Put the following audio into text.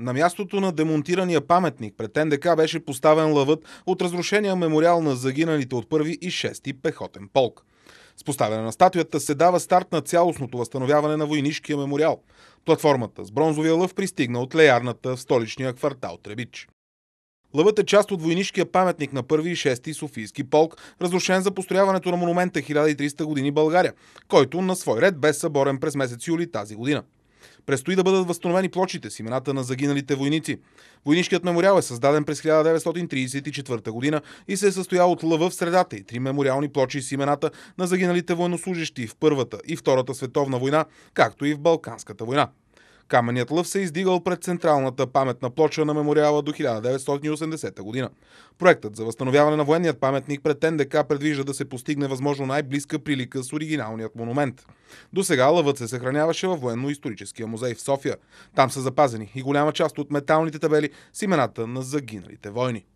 На мястото на демонтирания паметник пред НДК беше поставен лъвът от разрушения мемориал на загиналите от първи и шести пехотен полк. С поставяне на статуята се дава старт на цялостното възстановяване на войнишкия мемориал. Платформата с бронзовия лъв пристигна от леярната в столичния квартал Требич. Лъвът е част от войнишкия паметник на 1 и 6 Софийски полк, разрушен за построяването на монумента 1300 години България, който на свой ред бе съборен през месец юли тази година. Престои да бъдат възстановени плочите с имената на загиналите войници. Войнишкият мемориал е създаден през 1934 година и се е състоял от лъва в средата и три мемориални плочи с имената на загиналите военнослужащи в Първата и Втората световна война, както и в Балканската война. Каменият лъв се е издигал пред централната паметна плоча на мемориала до 1980 година. Проектът за възстановяване на военният паметник пред НДК предвижда да се постигне възможно най-близка прилика с оригиналният монумент. До сега лъвът се съхраняваше във военно-историческия музей в София. Там са запазени и голяма част от металните табели с имената на загиналите войни.